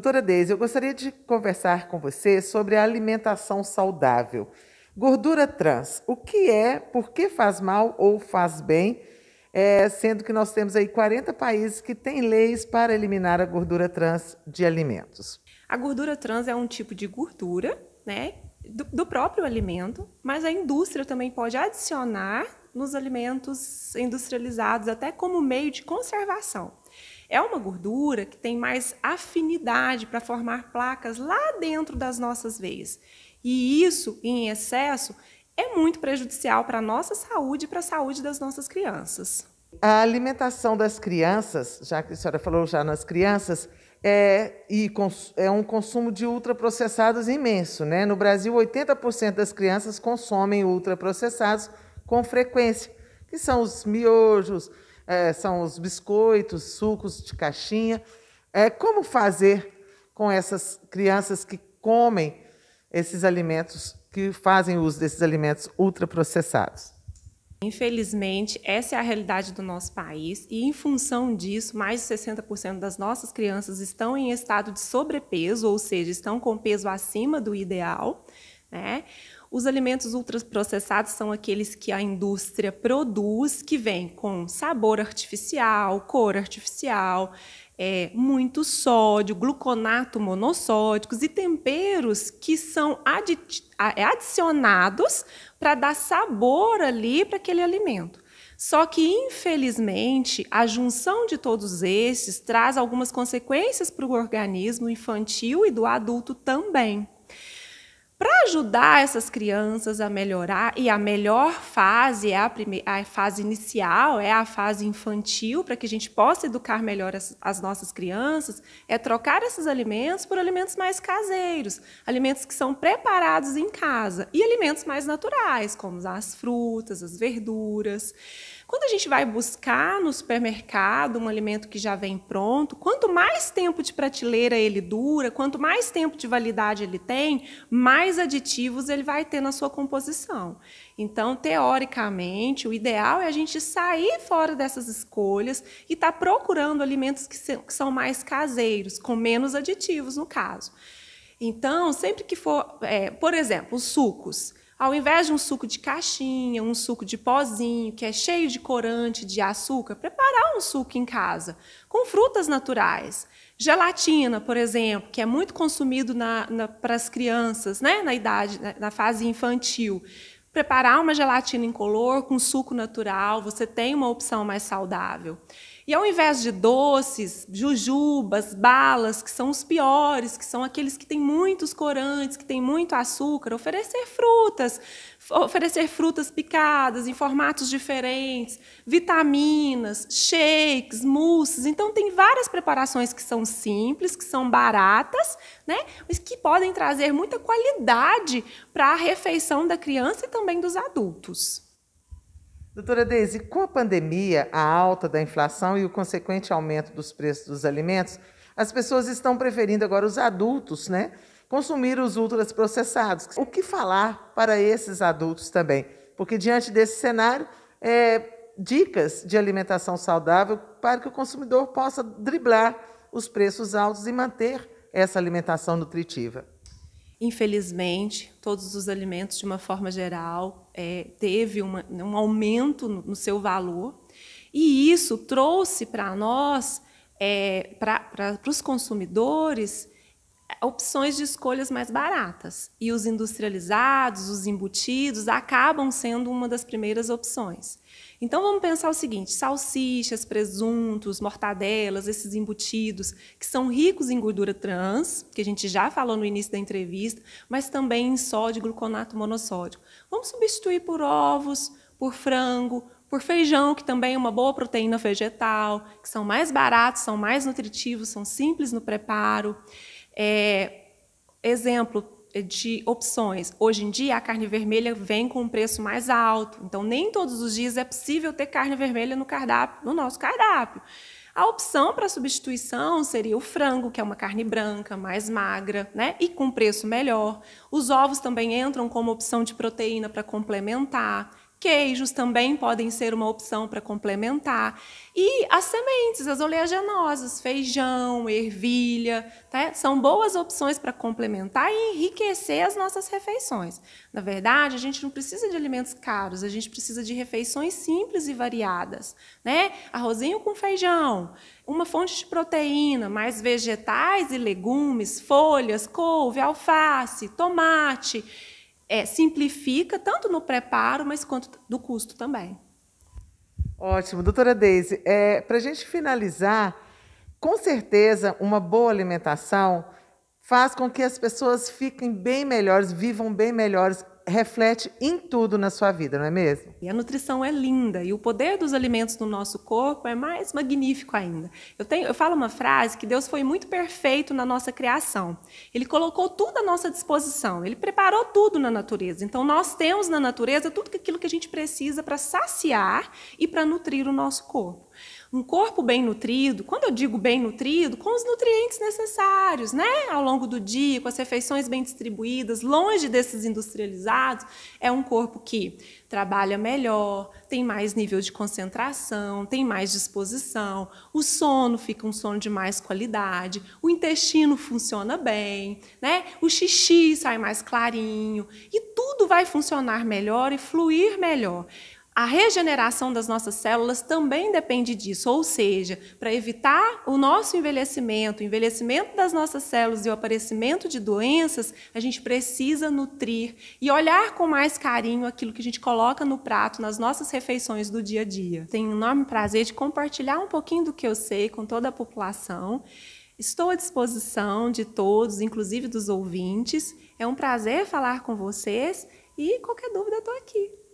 Doutora Deise, eu gostaria de conversar com você sobre a alimentação saudável. Gordura trans, o que é, por que faz mal ou faz bem? É, sendo que nós temos aí 40 países que têm leis para eliminar a gordura trans de alimentos. A gordura trans é um tipo de gordura, né, do, do próprio alimento, mas a indústria também pode adicionar nos alimentos industrializados até como meio de conservação. É uma gordura que tem mais afinidade para formar placas lá dentro das nossas veias. E isso, em excesso, é muito prejudicial para a nossa saúde e para a saúde das nossas crianças. A alimentação das crianças, já que a senhora falou já nas crianças, é, e é um consumo de ultraprocessados imenso. Né? No Brasil, 80% das crianças consomem ultraprocessados com frequência, que são os miojos, é, são os biscoitos, sucos de caixinha. É, como fazer com essas crianças que comem esses alimentos, que fazem uso desses alimentos ultraprocessados? Infelizmente, essa é a realidade do nosso país e, em função disso, mais de 60% das nossas crianças estão em estado de sobrepeso, ou seja, estão com peso acima do ideal. Né? Os alimentos ultraprocessados são aqueles que a indústria produz, que vem com sabor artificial, cor artificial, é, muito sódio, gluconato monossódicos e temperos que são adi é, adicionados para dar sabor ali para aquele alimento. Só que, infelizmente, a junção de todos esses traz algumas consequências para o organismo infantil e do adulto também para ajudar essas crianças a melhorar, e a melhor fase é a, a fase inicial, é a fase infantil, para que a gente possa educar melhor as, as, nossas crianças, é trocar esses alimentos por alimentos mais caseiros, alimentos que são preparados em casa, e alimentos mais naturais, como as frutas, as verduras. Quando a gente vai buscar no supermercado um alimento que já vem pronto, quanto mais tempo de prateleira ele dura, quanto mais tempo de validade ele tem, mais mais aditivos ele vai ter na sua composição. Então, teoricamente, o ideal é a gente sair fora dessas escolhas e estar tá procurando alimentos que, são mais caseiros, com menos aditivos, no caso. Então, sempre que for, é, por exemplo, os sucos. Ao invés de um suco de caixinha, um suco de pozinho, que é cheio de corante, de açúcar, preparar um suco em casa, com frutas naturais. Gelatina, por exemplo, que é muito consumido na, na, para as crianças, né? na idade, na, na fase infantil. Preparar uma gelatina incolor com suco natural, você tem uma opção mais saudável. E ao invés de doces, jujubas, balas, que são os piores, que são aqueles que têm muitos corantes, que têm muito açúcar, oferecer frutas, oferecer frutas picadas em formatos diferentes, vitaminas, shakes, mousses. Então tem várias preparações que são simples, que são baratas, né? Mas que podem trazer muita qualidade para a refeição da criança e também dos adultos. Doutora Deise, com a pandemia, a alta da inflação e o consequente aumento dos preços dos alimentos, as pessoas estão preferindo agora os adultos, né? Consumir os ultraprocessados. O que falar para esses adultos também? Porque diante desse cenário, é, dicas de alimentação saudável para que o consumidor possa driblar os preços altos e manter essa alimentação nutritiva. Infelizmente, todos os alimentos, de uma forma geral, é, teve uma, um aumento no, no, seu valor, e isso trouxe para nós, é, para os consumidores, opções de escolhas mais baratas. E os industrializados, os embutidos, acabam sendo uma das primeiras opções. Então vamos pensar o seguinte: salsichas, presuntos, mortadelas, esses embutidos que são ricos em gordura trans, que a gente já falou no início da entrevista, mas também em sódio e gluconato monossódico. Vamos substituir por ovos, por frango, por feijão, que também é uma boa proteína vegetal, que são mais baratos, são mais nutritivos, são simples no preparo. É, exemplo de opções. Hoje em dia, a carne vermelha vem com um preço mais alto, então nem todos os dias é possível ter carne vermelha no cardápio, no nosso cardápio. A opção para substituição seria o frango, que é uma carne branca, mais magra, né? E com preço melhor. Os ovos também entram como opção de proteína para complementar. Queijos também podem ser uma opção para complementar. E as sementes, as oleaginosas, feijão, ervilha, tá? são boas opções para complementar e enriquecer as nossas refeições. Na verdade, a gente não precisa de alimentos caros, a gente precisa de refeições simples e variadas. Né? Arrozinho com feijão, uma fonte de proteína, mais vegetais e legumes, folhas, couve, alface, tomate é, simplifica tanto no preparo, mas quanto do custo também. Ótimo. Doutora Deise, é, para a gente finalizar, com certeza uma boa alimentação faz com que as pessoas fiquem bem melhores, vivam bem melhores reflete em tudo na sua vida, não é mesmo? E a nutrição é linda e o poder dos alimentos no nosso corpo é mais magnífico ainda. Eu, tenho, eu falo uma frase que Deus foi muito perfeito na nossa criação. Ele colocou tudo à nossa disposição, ele preparou tudo na natureza. Então nós temos na natureza tudo aquilo que a gente precisa para saciar e para nutrir o nosso corpo. Um corpo bem nutrido, quando eu digo bem nutrido, com os nutrientes necessários, né? Ao longo do dia, com as refeições bem distribuídas, longe desses industrializados, é um corpo que trabalha melhor, tem mais nível de concentração, tem mais disposição, o sono fica um sono de mais qualidade, o intestino funciona bem, né? O xixi sai mais clarinho e tudo vai funcionar melhor e fluir melhor. A regeneração das nossas células também depende disso, ou seja, para evitar o nosso envelhecimento, o envelhecimento das nossas células e o aparecimento de doenças, a gente precisa nutrir e olhar com mais carinho aquilo que a gente coloca no prato nas nossas refeições do dia a dia. Tenho um enorme prazer de compartilhar um pouquinho do que eu sei com toda a população. Estou à disposição de todos, inclusive dos ouvintes. É um prazer falar com vocês e qualquer dúvida estou aqui.